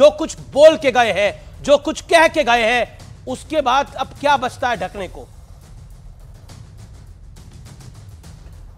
जो कुछ बोल के गए हैं जो कुछ कह के गए हैं उसके बाद अब क्या बचता है ढकने को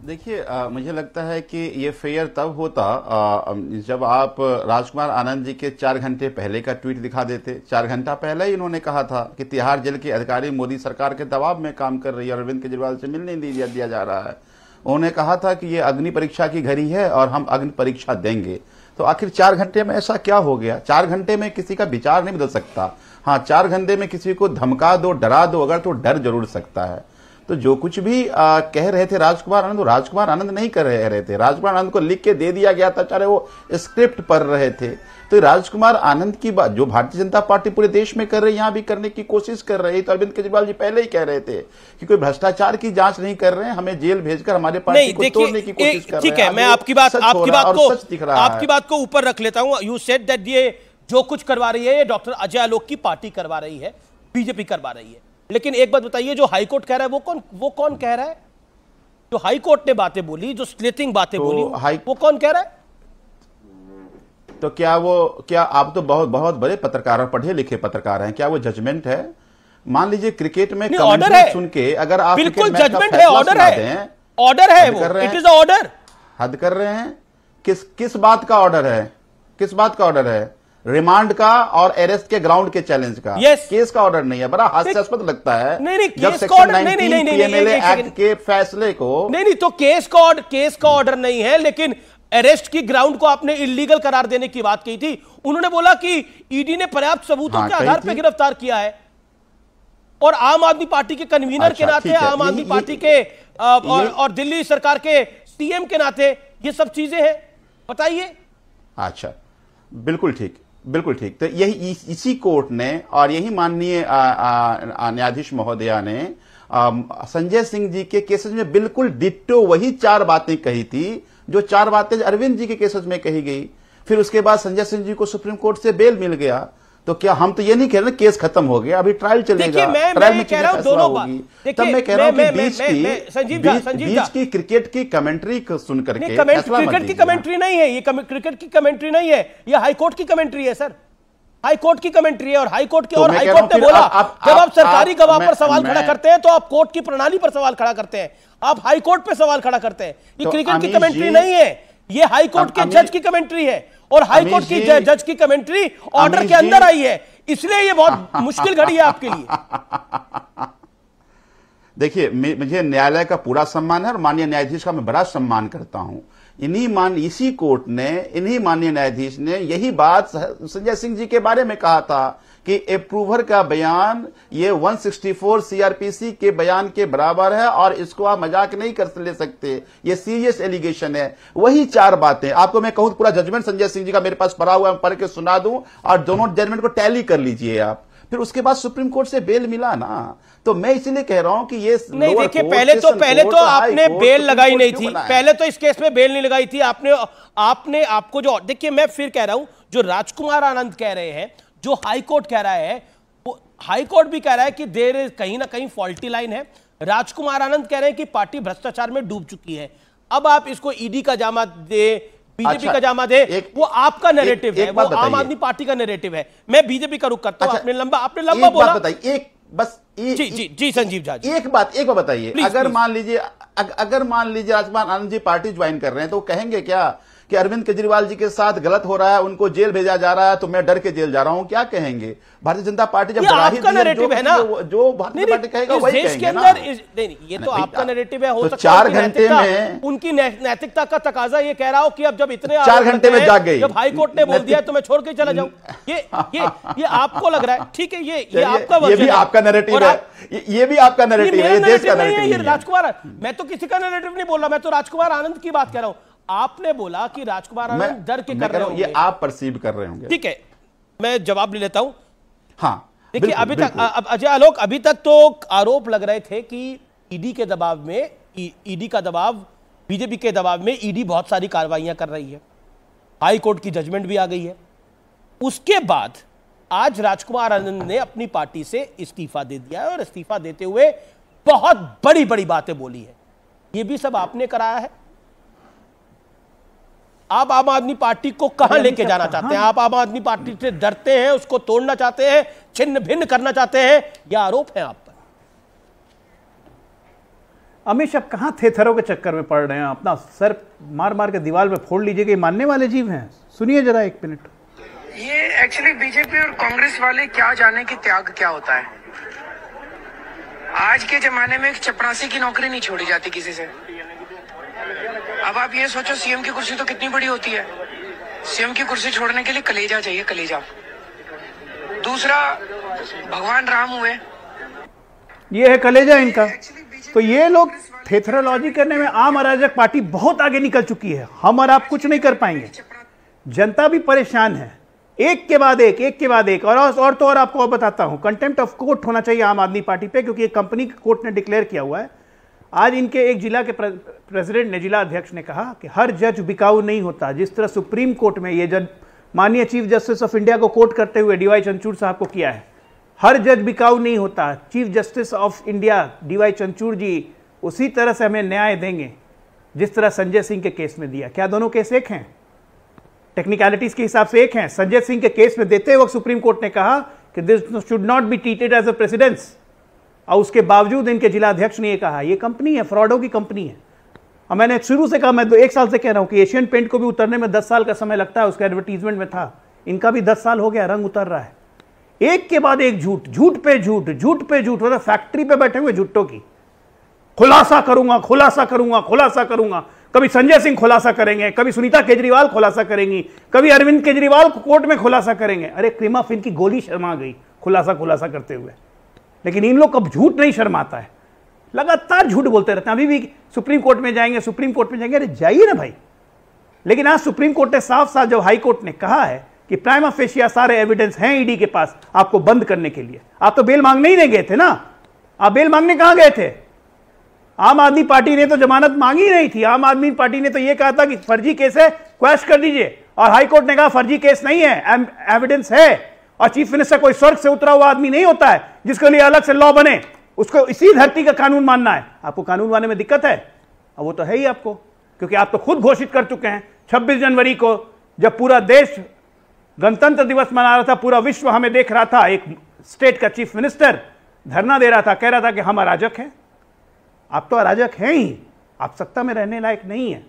देखिए मुझे लगता है कि ये फेयर तब होता आ, जब आप राजकुमार आनंद जी के चार घंटे पहले का ट्वीट दिखा देते चार घंटा पहले ही इन्होंने कहा था कि तिहाड़ जेल के अधिकारी मोदी सरकार के दबाव में काम कर रही है अरविंद केजरीवाल से मिलने नहीं दिया, दिया जा रहा है उन्होंने कहा था कि ये अग्नि परीक्षा की घड़ी है और हम अग्नि परीक्षा देंगे तो आखिर चार घंटे में ऐसा क्या हो गया चार घंटे में किसी का विचार नहीं बदल सकता हाँ चार घंटे में किसी को धमका दो डरा दो अगर तो डर जरूर सकता है तो जो कुछ भी आ, कह रहे थे राजकुमार आनंद वो राजकुमार आनंद नहीं कर रहे, रहे थे राजकुमार आनंद को लिख के दे दिया गया था चाहे वो स्क्रिप्ट पढ़ रहे थे तो राजकुमार आनंद की बात जो भारतीय जनता पार्टी पूरे देश में कर रही है यहां भी करने की कोशिश कर रही है तो अरविंद केजरीवाल जी पहले ही कह रहे थे कि कोई भ्रष्टाचार की जांच नहीं कर रहे हैं हमें जेल भेजकर हमारे पार्टी को तोड़ने की कोशिश कर रहे हैं ठीक है मैं आपकी बात आपकी बात को आपकी बात को ऊपर रख लेता हूं यू सेड दैट ये जो कुछ करवा रही है ये डॉक्टर अजय आलोक की पार्टी करवा रही है बीजेपी करवा रही है लेकिन एक बात बताइए जो हाईकोर्ट कह रहा है वो कौन वो कौन कह रहा है जो हाईकोर्ट ने बातें बोली जो स्लिथिंग बातें तो बोली हाई... वो कौन कह रहा है तो क्या वो क्या आप तो बहुत बहुत बड़े पत्रकार और पढ़े लिखे पत्रकार हैं क्या वो जजमेंट है मान लीजिए क्रिकेट में ऑर्डर है सुन के अगर आप बिल्कुल जजमेंट है ऑर्डर है ऑर्डर है इट इज ऑर्डर हद कर रहे हैं किस किस बात का ऑर्डर है किस बात का ऑर्डर है रिमांड का और अरेस्ट के ग्राउंड के चैलेंज का yes. केस का ऑर्डर नहीं है बड़ा हास्यास्पद लगता है नहीं नहीं का ऑर्डर नहीं, नहीं, नहीं, नहीं एक्ट के फैसले को नहीं नहीं तो केस का ऑर्डर केस का ऑर्डर नहीं है लेकिन अरेस्ट की ग्राउंड को आपने इलीगल करार देने की बात की थी उन्होंने बोला कि ईडी e ने पर्याप्त सबूतों हाँ, के आधार पर गिरफ्तार किया है और आम आदमी पार्टी के कन्वीनर अच्छा, के नाते आम आदमी पार्टी के और दिल्ली सरकार के सीएम के नाते ये सब चीजें हैं बताइए अच्छा बिल्कुल ठीक बिल्कुल ठीक तो यही इसी कोर्ट ने और यही माननीय न्यायाधीश महोदया ने संजय सिंह जी के केसेज में बिल्कुल डिट्टो वही चार बातें कही थी जो चार बातें अरविंद जी के केसेस में कही गई फिर उसके बाद संजय सिंह जी को सुप्रीम कोर्ट से बेल मिल गया तो क्या हम तो ये नहीं कह रहे केस खत्म हो गया अभी ट्रायल चलेगा मैं, ट्रायल मैं में कह रहा हूँ दोनों बात तब मैं कह रहा हूँ कि बीच की बीच की क्रिकेट की कमेंट्री सुनकर करके क्रिकेट की कमेंट्री नहीं है ये क्रिकेट की कमेंट्री नहीं है ये हाईकोर्ट की कमेंट्री है सर हाई कोर्ट की कमेंट्री है और हाई कोर्ट के तो और हाई कोर्ट ने बोला आप, आप, जब आप सरकारी गवाह पर सवाल खड़ा करते हैं तो आप कोर्ट की प्रणाली पर सवाल खड़ा करते हैं आप हाई कोर्ट पे सवाल खड़ा करते हैं ये तो क्रिकेट की कमेंट्री नहीं है ये हाई कोर्ट के जज की कमेंट्री है और कोर्ट की जज की कमेंट्री ऑर्डर के अंदर आई है इसलिए ये बहुत मुश्किल घड़ी है आपके लिए देखिए मुझे न्यायालय का पूरा सम्मान है और माननीय न्यायाधीश का मैं बड़ा सम्मान करता हूं इन्हीं मान इसी कोर्ट ने इन्हीं माननीय न्यायाधीश ने यही बात संजय सिंह जी के बारे में कहा था कि अप्रूवर का बयान ये 164 सीआरपीसी के बयान के बराबर है और इसको आप मजाक नहीं कर ले सकते ये सीरियस एलिगेशन है वही चार बातें आपको मैं कहूं पूरा जजमेंट संजय सिंह जी का मेरे पास पड़ा हुआ है पढ़ के सुना दूं और दोनों जजमेंट को टैली कर लीजिए आप फिर उसके बाद सुप्रीम कोर्ट से बेल मिला ना तो मैं इसीलिए कह रहा हूं कि ये नहीं देखिए पहले तो पहले तो आपने बेल तो लगाई नहीं थी पहले तो इस केस में बेल नहीं लगाई थी आपने आपने आपको जो देखिए मैं फिर कह रहा हूं जो राजकुमार आनंद कह रहे हैं जो हाईकोर्ट कह रहा है हाईकोर्ट भी कह रहा है कि देर कहीं ना कहीं फॉल्टी लाइन है राजकुमार आनंद कह रहे हैं कि पार्टी भ्रष्टाचार में डूब चुकी है अब आप इसको ईडी का जामा दे बीजेपी अच्छा, का जामा दे एक, वो आपका नैरेटिव है वो आम आदमी पार्टी का नैरेटिव है मैं बीजेपी का रुख करता हूँ अच्छा, लंबा आपने लंबा बोला बताइए एक बस जी जी जी संजीव झा एक बात एक बात बताइए अगर मान लीजिए अगर मान लीजिए राजमान आनंद जी पार्टी ज्वाइन कर रहे हैं तो कहेंगे क्या कि अरविंद केजरीवाल जी के साथ गलत हो रहा है उनको जेल भेजा जा रहा है तो मैं डर के जेल जा रहा हूं क्या कहेंगे भारतीय जनता पार्टी जब जो, है ना जो भारतीय पार्टी कहेगा वही देश के अंदर ये तो आपका नेरेटिव है हो तो चार घंटे में उनकी नैतिकता का तकाजा ये कह रहा हो कि अब जब इतने चार घंटे में जाग गई जब हाईकोर्ट ने बोल दिया तो मैं छोड़ के चला जाऊं ये ये ये आपको लग रहा है ठीक है ये ये आपका ये भी आपका नैरेटिव है ये भी आपका नैरेटिव है ये देश का नैरेटिव है राजकुमार मैं तो किसी का नैरेटिव नहीं बोल रहा मैं तो राजकुमार आनंद की बात कर रहा हूं आपने बोला कि राजकुमार आनंद डर के कर रहे होंगे ये आप परसीव कर रहे होंगे ठीक है मैं जवाब ले लेता हूं हाँ देखिए अभी तक अजय आलोक अभी तक तो आरोप लग रहे थे कि ईडी e के दबाव में ईडी e- e का दबाव बीजेपी के दबाव में ईडी बहुत सारी कार्रवाइयां कर रही है हाई कोर्ट की जजमेंट भी आ गई है उसके बाद आज राजकुमार आनंद ने अपनी पार्टी से इस्तीफा दे दिया है और इस्तीफा देते हुए बहुत बड़ी बड़ी बातें बोली है ये भी सब आपने कराया है आप आम आदमी पार्टी को कहां लेके जाना चाहते हैं हाँ। आप आम आदमी पार्टी से डरते हैं उसको तोड़ना चाहते हैं छिन्न भिन्न करना चाहते हैं यह आरोप है आप पर अमित आप कहाँ थेथरों के चक्कर में पड़ रहे हैं अपना सर मार मार के दीवार में फोड़ लीजिए कि मानने वाले जीव हैं सुनिए जरा एक मिनट ये एक्चुअली बीजेपी और कांग्रेस वाले क्या जाने के त्याग क्या होता है आज के जमाने में एक चपरासी की नौकरी नहीं छोड़ी जाती किसी से अब आप ये सोचो सीएम की कुर्सी तो कितनी बड़ी होती है सीएम की कुर्सी छोड़ने के लिए कलेजा चाहिए कलेजा दूसरा भगवान राम हुए ये है कलेजा इनका तो ये लोग थेथरोलॉजी करने में आम अराजक पार्टी बहुत आगे निकल चुकी है हम और आप कुछ नहीं कर पाएंगे जनता भी परेशान है एक के बाद एक एक के बाद एक और और तो और आपको और बताता हूं कंटेम्प्ट ऑफ कोर्ट होना चाहिए आम आदमी पार्टी पे क्योंकि ये कंपनी कोर्ट ने डिक्लेयर किया हुआ है आज इनके एक जिला के प्रेसिडेंट ने जिला अध्यक्ष ने कहा कि हर जज बिकाऊ नहीं होता जिस तरह सुप्रीम कोर्ट में ये जज माननीय चीफ जस्टिस ऑफ इंडिया को कोर्ट करते हुए डीवाई चंचूर साहब को किया है हर जज बिकाऊ नहीं होता chief justice of India D Y Chandrachud ji उसी तरह से हमें न्याय देंगे जिस तरह संजय सिंह के केस में दिया क्या दोनों केस एक हैं टेक्निकलिटीज के हिसाब से एक हैं संजय सिंह के केस में देते वक्त सुप्रीम कोर्ट ने कहा कि this should not be treated as a precedents और उसके बावजूद इनके जिलाध्यक्ष ने यह कहा यह कंपनी है फ्रॉडों की कंपनी है और मैंने शुरू से कहा मैं तो एक साल से कह रहा हूं कि एशियन पेंट को भी उतरने में दस साल का समय लगता है उसका एडवर्टीजमेंट में था इनका भी दस साल हो गया रंग उतर रहा है एक के बाद एक झूठ झूठ पे झूठ झूठ पे झूठ मतलब फैक्ट्री पे बैठे हुए झूठों की खुलासा करूंगा खुलासा करूंगा खुलासा करूंगा कभी संजय सिंह खुलासा करेंगे कभी सुनीता केजरीवाल खुलासा करेंगी कभी अरविंद केजरीवाल कोर्ट में खुलासा करेंगे अरे क्रीमा फिन की गोली शर्मा गई खुलासा खुलासा करते हुए लेकिन इन लोग कब झूठ नहीं शर्माता है लगातार झूठ बोलते रहते हैं अभी भी सुप्रीम कोर्ट में जाएंगे सुप्रीम कोर्ट में जाएंगे अरे जाइए ना भाई लेकिन आज सुप्रीम कोर्ट ने साफ साफ जब हाई कोर्ट ने कहा है कि प्राइम फेशिया सारे एविडेंस हैं ईडी e के पास आपको बंद करने के लिए आप तो बेल मांगने ही नहीं गए थे ना आप बेल मांगने कहां गए थे आम आदमी पार्टी ने तो जमानत मांगी नहीं थी आम आदमी पार्टी ने तो यह कहा था कि फर्जी केस है क्वेश्चन कर दीजिए और हाईकोर्ट ने कहा फर्जी केस नहीं है एविडेंस है और चीफ मिनिस्टर कोई स्वर्ग से उतरा हुआ आदमी नहीं होता है जिसके लिए अलग से लॉ बने उसको इसी धरती का कानून मानना है आपको कानून मानने में दिक्कत है अब वो तो है ही आपको क्योंकि आप तो खुद घोषित कर चुके हैं 26 जनवरी को जब पूरा देश गणतंत्र दिवस मना रहा था पूरा विश्व हमें देख रहा था एक स्टेट का चीफ मिनिस्टर धरना दे रहा था कह रहा था कि हम अराजक हैं आप तो अराजक हैं ही आप सत्ता में रहने लायक नहीं है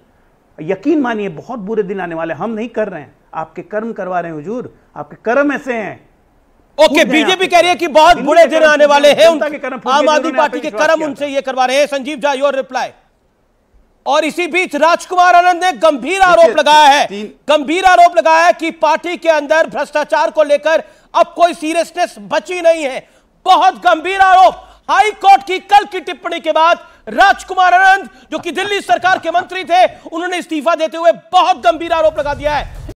यकीन मानिए बहुत बुरे दिन आने वाले हम नहीं कर रहे हैं आपके कर्म करवा रहे हैं हजूर आपके कर्म ऐसे हैं ओके बीजेपी कह रही है कि बहुत बुरे दिन आने वाले हैं आम आदमी पार्टी के कर्म उनसे ये करवा रहे हैं संजीव झा योर रिप्लाई और इसी बीच राजकुमार आनंद ने गंभीर आरोप लगाया है गंभीर आरोप लगाया है कि पार्टी के अंदर भ्रष्टाचार को लेकर अब कोई सीरियसनेस बची नहीं है बहुत गंभीर आरोप हाई कोर्ट की कल की टिप्पणी के बाद राजकुमार आनंद जो कि दिल्ली सरकार के मंत्री थे उन्होंने इस्तीफा देते हुए बहुत गंभीर आरोप लगा दिया है